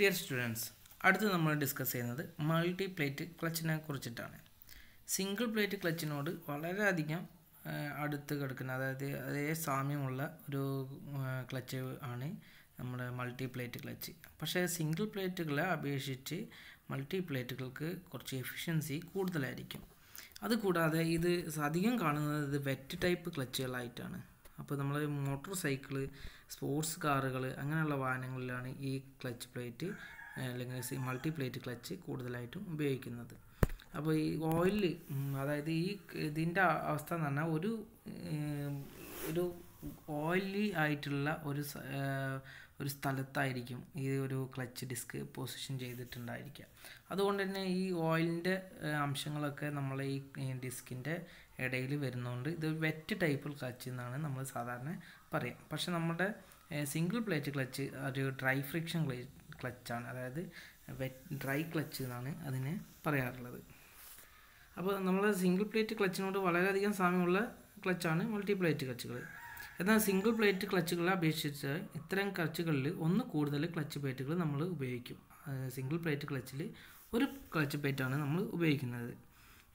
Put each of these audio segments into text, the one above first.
dear students അടുത്ത് നമ്മൾ discuss ചെയ്യുന്നത് മൾട്ടി പ്ലേറ്റ് ക്ലച്ചിനെ കുറിച്ചിട്ടാണ് സിംഗിൾ പ്ലേറ്റ് ക്ലച്ചിനോട് വളരെയധികം അടുത്ത് കിടക്കുന്ന അതായത് അതേ സാമ്യമുള്ള ഒരു ക്ലച്ച് ആണ് നമ്മുടെ മൾട്ടി പ്ലേറ്റ് ക്ലച്ച് പക്ഷേ സിംഗിൾ പ്ലേറ്റുകളെ അപേക്ഷിച്ച് മൾട്ടി പ്ലേറ്റുകൾക്ക് കുറച്ച് എഫിഷ്യൻസി കൂടുതലായിരിക്കും അതുകൂടാതെ ഇത് അധികം കാണുന്നത് വെറ്റ് ടൈപ്പ് ക്ലച്ചുകളായിട്ടാണ് അപ്പോൾ നമ്മൾ മോട്ടോർ സൈക്കിള് സ്പോർട്സ് കാറുകൾ അങ്ങനെയുള്ള വാഹനങ്ങളിലാണ് ഈ ക്ലച്ച് പ്ലേറ്റ് അല്ലെങ്കിൽ മൾട്ടി പ്ലേറ്റ് ക്ലച്ച് കൂടുതലായിട്ടും ഉപയോഗിക്കുന്നത് അപ്പോൾ ഈ ഓയിൽ അതായത് ഈ ഇതിൻ്റെ അവസ്ഥ എന്ന് പറഞ്ഞാൽ ഒരു ഒരു ഓയിലി ആയിട്ടുള്ള ഒരു ഒരു സ്ഥലത്തായിരിക്കും ഈ ഒരു ക്ലച്ച് ഡിസ്ക് പൊസിഷൻ ചെയ്തിട്ടുണ്ടായിരിക്കുക അതുകൊണ്ട് തന്നെ ഈ ഓയിലിൻ്റെ അംശങ്ങളൊക്കെ നമ്മളെ ഈ ഡിസ്കിൻ്റെ ഇടയിൽ വരുന്നതുകൊണ്ട് ഇത് വെറ്റ് ടൈപ്പ് ക്ലച്ച് എന്നാണ് നമ്മൾ സാധാരണ പറയാം പക്ഷേ നമ്മുടെ സിംഗിൾ പ്ലേറ്റ് ക്ലച്ച് ഒരു ഡ്രൈ ഫ്രിക്ഷൻ ക്ലച്ചാണ് അതായത് വെറ്റ് ഡ്രൈ ക്ലച്ച് എന്നാണ് അതിനെ പറയാറുള്ളത് അപ്പോൾ നമ്മൾ സിംഗിൾ പ്ലേറ്റ് ക്ലച്ചിനോട് വളരെയധികം സാമ്യമുള്ള ക്ലച്ചാണ് മൾട്ടി പ്ലേറ്റ് ക്ലച്ചുകൾ എന്നാൽ സിംഗിൾ പ്ലേറ്റ് ക്ലച്ചുകളെ അപേക്ഷിച്ച് ഇത്തരം ക്ലച്ചുകളിൽ ഒന്ന് കൂടുതൽ ക്ലച്ച് പ്ലേറ്റുകൾ നമ്മൾ ഉപയോഗിക്കും സിംഗിൾ പ്ലേറ്റ് ക്ലച്ചിൽ ഒരു ക്ലച്ച് പ്ലേറ്റാണ് നമ്മൾ ഉപയോഗിക്കുന്നത്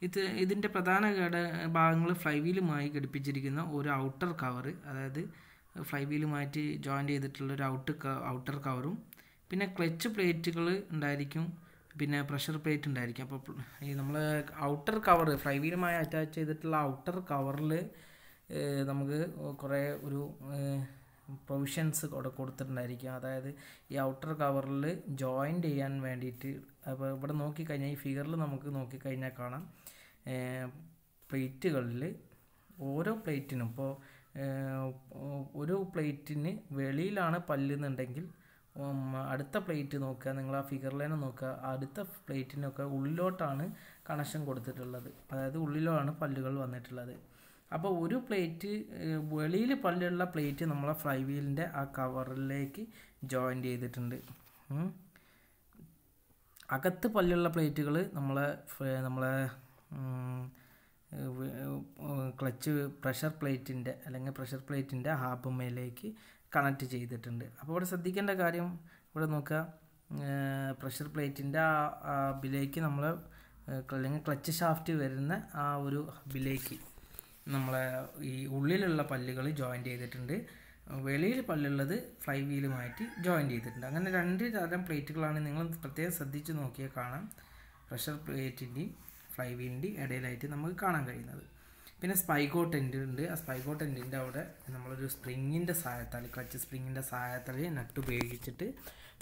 ഇത് ഇതിൻ്റെ പ്രധാന ഘട ഭാഗങ്ങൾ ഫ്ലൈ വീലുമായി ഘടിപ്പിച്ചിരിക്കുന്ന ഒരു ഔട്ടർ കവർ അതായത് ഫ്ലൈ വീലുമായിട്ട് ജോയിൻ്റ് ചെയ്തിട്ടുള്ള ഒരു ഔട്ട് ഔട്ടർ കവറും പിന്നെ ക്ലച്ച് പ്ലേറ്റുകൾ ഉണ്ടായിരിക്കും പിന്നെ പ്രഷർ പ്ലേറ്റ് ഉണ്ടായിരിക്കും അപ്പോൾ ഈ നമ്മൾ ഔട്ടർ കവർ ഫ്ലൈ വീലുമായി അറ്റാച്ച് ചെയ്തിട്ടുള്ള ഔട്ടർ കവറിൽ നമുക്ക് കുറേ ഒരു പ്രൊവിഷൻസ് കൊടുത്തിട്ടുണ്ടായിരിക്കും അതായത് ഈ ഔട്ടർ കവറിൽ ജോയിൻ ചെയ്യാൻ വേണ്ടിയിട്ട് അപ്പോൾ ഇവിടെ നോക്കിക്കഴിഞ്ഞാൽ ഈ ഫിഗറിൽ നമുക്ക് നോക്കിക്കഴിഞ്ഞാൽ കാണാം പ്ലേറ്റുകളിൽ ഓരോ പ്ലേറ്റിനും ഇപ്പോൾ ഒരു പ്ലേറ്റിന് വെളിയിലാണ് പല്ലുന്നുണ്ടെങ്കിൽ അടുത്ത പ്ലേറ്റ് നോക്കുക നിങ്ങൾ ആ ഫിഗറിൽ തന്നെ നോക്കുക അടുത്ത പ്ലേറ്റിനൊക്കെ ഉള്ളിലോട്ടാണ് കണക്ഷൻ കൊടുത്തിട്ടുള്ളത് അതായത് ഉള്ളിലാണ് പല്ലുകൾ വന്നിട്ടുള്ളത് അപ്പോൾ ഒരു പ്ലേറ്റ് വെളിയിൽ പല്ലുള്ള പ്ലേറ്റ് നമ്മളെ ഫ്ലൈ വീലിൻ്റെ ആ കവറിലേക്ക് ജോയിൻ്റ് ചെയ്തിട്ടുണ്ട് അകത്ത് പല്ലുള്ള പ്ലേറ്റുകൾ നമ്മളെ നമ്മളെ ക്ലച്ച് പ്രഷർ പ്ലേറ്റിൻ്റെ അല്ലെങ്കിൽ പ്രഷർ പ്ലേറ്റിൻ്റെ ഹാബുമയിലേക്ക് കണക്ട് ചെയ്തിട്ടുണ്ട് അപ്പോൾ ഇവിടെ ശ്രദ്ധിക്കേണ്ട കാര്യം ഇവിടെ നോക്കുക പ്രഷർ പ്ലേറ്റിൻ്റെ ആ ഹബിലേക്ക് നമ്മൾ അല്ലെങ്കിൽ ക്ലച്ച് ഷാഫ്റ്റ് വരുന്ന ആ ഒരു ഹബിലേക്ക് നമ്മളെ ഈ ഉള്ളിലുള്ള പല്ലുകൾ ജോയിൻ്റ് ചെയ്തിട്ടുണ്ട് വെളിയിൽ പല്ലുള്ളത് ഫ്ലൈ വീലുമായിട്ട് ജോയിൻ ചെയ്തിട്ടുണ്ട് അങ്ങനെ രണ്ട് തരം പ്ലേറ്റുകളാണ് നിങ്ങൾ പ്രത്യേകം ശ്രദ്ധിച്ച് നോക്കിയാൽ കാണാം പ്രഷർ പ്ലേറ്റിൻ്റെയും ഫ്ലൈ വീലിൻ്റെയും ഇടയിലായിട്ട് നമുക്ക് കാണാൻ കഴിയുന്നത് പിന്നെ സ്പൈഗോ ടെൻ്റ് ഉണ്ട് ആ സ്പൈഗോ ടെൻറ്റിൻ്റെ അവിടെ നമ്മളൊരു സ്പ്രിങ്ങിൻ്റെ സഹായത്താൽ ക്ലച്ച് സ്പ്രിങ്ങിൻ്റെ സഹായത്താൽ നട്ട് ഉപയോഗിച്ചിട്ട്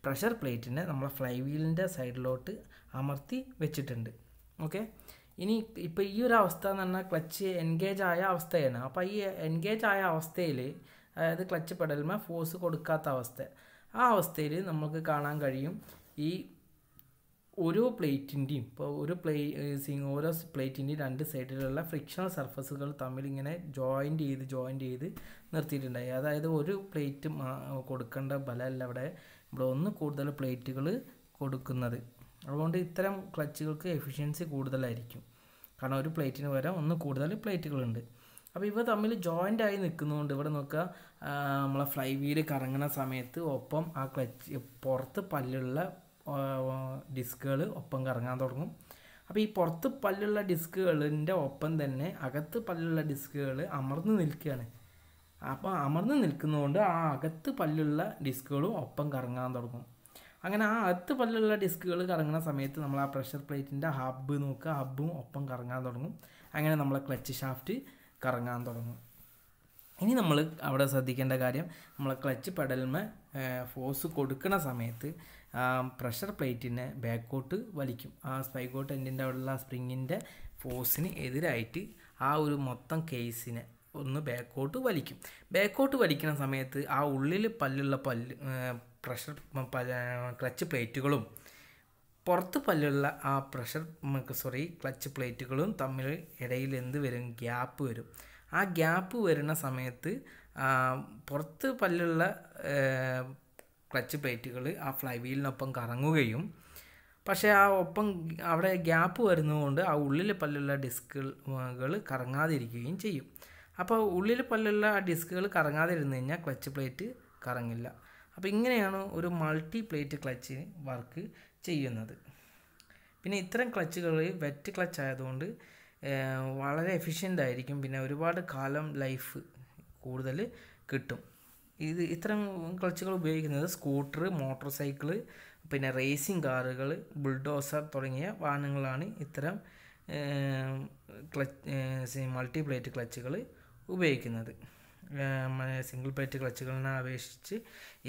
പ്രഷർ പ്ലേറ്റിനെ നമ്മൾ ഫ്ലൈ വീലിൻ്റെ സൈഡിലോട്ട് അമർത്തി വെച്ചിട്ടുണ്ട് ഓക്കെ ഇനി ഇപ്പോൾ ഈ ഒരു അവസ്ഥ എന്ന് പറഞ്ഞാൽ ക്ലച്ച് എൻഗേജ് ആയ അവസ്ഥയാണ് അപ്പോൾ ഈ എൻഗേജ് ആയ അവസ്ഥയിൽ അതായത് ക്ലച്ച് പെടലിന് ഫോഴ്സ് കൊടുക്കാത്ത അവസ്ഥ ആ അവസ്ഥയിൽ നമുക്ക് കാണാൻ കഴിയും ഈ ഓരോ പ്ലേറ്റിൻ്റെയും ഇപ്പോൾ ഒരു പ്ലേ ഓരോ പ്ലേറ്റിൻ്റെയും രണ്ട് സൈഡിലുള്ള ഫ്രിക്ഷണൽ സർഫസുകൾ തമ്മിൽ ഇങ്ങനെ ജോയിൻ്റ് ചെയ്ത് ജോയിൻ്റ് ചെയ്ത് നിർത്തിയിട്ടുണ്ടായി അതായത് ഒരു പ്ലേറ്റ് കൊടുക്കേണ്ട ബലമല്ല അവിടെ ഇവിടെ ഒന്ന് കൂടുതൽ പ്ലേറ്റുകൾ കൊടുക്കുന്നത് അതുകൊണ്ട് ഇത്തരം ക്ലച്ചുകൾക്ക് എഫിഷ്യൻസി കൂടുതലായിരിക്കും കാരണം ഒരു പ്ലേറ്റിന് പകരം ഒന്ന് കൂടുതൽ പ്ലേറ്റുകളുണ്ട് അപ്പോൾ ഇവ തമ്മിൽ ജോയിൻ്റ് ആയി നിൽക്കുന്നതുകൊണ്ട് ഇവിടെ നോക്കുക നമ്മളെ ഫ്ലൈ വീൽ കറങ്ങുന്ന സമയത്ത് ഒപ്പം ആ ക്ലച്ച് പുറത്ത് പല്ലുള്ള ഡിസ്കുകൾ ഒപ്പം കറങ്ങാൻ തുടങ്ങും അപ്പോൾ ഈ പുറത്ത് പല്ലുള്ള ഡിസ്കുകളിൻ്റെ ഒപ്പം തന്നെ അകത്ത് പല്ലുള്ള ഡിസ്കുകൾ അമർന്ന് നിൽക്കുകയാണ് അപ്പോൾ അമർന്ന് നിൽക്കുന്നതുകൊണ്ട് ആ അകത്ത് പല്ലുള്ള ഡിസ്കുകളും ഒപ്പം കറങ്ങാൻ തുടങ്ങും അങ്ങനെ ആ അകത്ത് പല്ലുള്ള ഡിസ്കുകൾ കറങ്ങുന്ന സമയത്ത് നമ്മൾ ആ പ്രഷർ പ്ലേറ്റിൻ്റെ ഹബ്ബ് നോക്കുക ഹബ്ബും ഒപ്പം കറങ്ങാൻ തുടങ്ങും അങ്ങനെ നമ്മളെ ക്ലച്ച് ഷാഫ്റ്റ് കറങ്ങാൻ തുടങ്ങും ഇനി നമ്മൾ അവിടെ ശ്രദ്ധിക്കേണ്ട കാര്യം നമ്മൾ ക്ലച്ച് പെടലിന് ഫോഴ്സ് കൊടുക്കുന്ന സമയത്ത് ആ പ്രഷർ പ്ലേറ്റിനെ ബാക്കോട്ട് വലിക്കും ആ സ്പൈഗോട്ട് എൻഡിൻ്റെ അവിടെയുള്ള സ്പ്രിങ്ങിൻ്റെ ഫോഴ്സിന് എതിരായിട്ട് ആ ഒരു മൊത്തം കേസിനെ ഒന്ന് ബാക്കോട്ട് വലിക്കും ബാക്കോട്ട് വലിക്കുന്ന സമയത്ത് ആ ഉള്ളിൽ പല്ലുള്ള പല്ല് പ്രഷർ ക്ലച്ച് പ്ലേറ്റുകളും പുറത്ത് പല്ലുള്ള ആ പ്രഷർ നമുക്ക് സോറി ക്ലച്ച് പ്ലേറ്റുകളും തമ്മിൽ ഇടയിൽ എന്ത് വരും ഗ്യാപ്പ് വരും ആ ഗ്യാപ്പ് വരുന്ന സമയത്ത് പുറത്ത് പല്ലുള്ള ക്ലച്ച് പ്ലേറ്റുകൾ ആ ഫ്ലൈ വീലിനൊപ്പം കറങ്ങുകയും പക്ഷേ ആ ഒപ്പം അവിടെ ഗ്യാപ്പ് വരുന്നതുകൊണ്ട് ആ ഉള്ളിൽ പല്ലുള്ള ഡിസ്കുകൾ കറങ്ങാതിരിക്കുകയും ചെയ്യും അപ്പോൾ ഉള്ളിൽ പല്ലുള്ള ആ ഡിസ്കുകൾ കറങ്ങാതിരുന്നു കഴിഞ്ഞാൽ ക്ലച്ച് പ്ലേറ്റ് കറങ്ങില്ല അപ്പോൾ ഇങ്ങനെയാണ് ഒരു മൾട്ടി പ്ലേറ്റ് ക്ലച്ചിന് വർക്ക് ചെയ്യുന്നത് പിന്നെ ഇത്തരം ക്ലച്ചുകൾ വെറ്റ് ക്ലച്ച് ആയതുകൊണ്ട് വളരെ എഫിഷ്യൻ്റ് ആയിരിക്കും പിന്നെ ഒരുപാട് കാലം ലൈഫ് കൂടുതൽ കിട്ടും ഇത് ഇത്തരം ക്ലച്ചുകൾ ഉപയോഗിക്കുന്നത് സ്കൂട്ടർ മോട്ടോർ സൈക്കിള് പിന്നെ റേസിംഗ് കാറുകൾ ബുൾഡോസർ തുടങ്ങിയ വാഹനങ്ങളാണ് ഇത്തരം ക്ലച്ച് മൾട്ടി പ്ലേറ്റ് ക്ലച്ചുകൾ ഉപയോഗിക്കുന്നത് സിംഗിൾ പ്ലേറ്റ് ക്ലച്ചുകളിനെ അപേക്ഷിച്ച്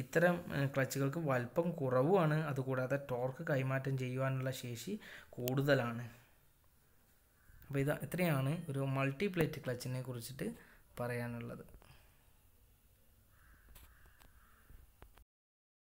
ഇത്തരം ക്ലച്ചുകൾക്ക് വലിപ്പം കുറവുമാണ് അതുകൂടാതെ ടോർക്ക് കൈമാറ്റം ചെയ്യുവാനുള്ള ശേഷി കൂടുതലാണ് അപ്പോൾ ഇത് ഇത്രയാണ് ഒരു മൾട്ടി പ്ലേറ്റ് ക്ലച്ചിനെ കുറിച്ചിട്ട് പറയാനുള്ളത്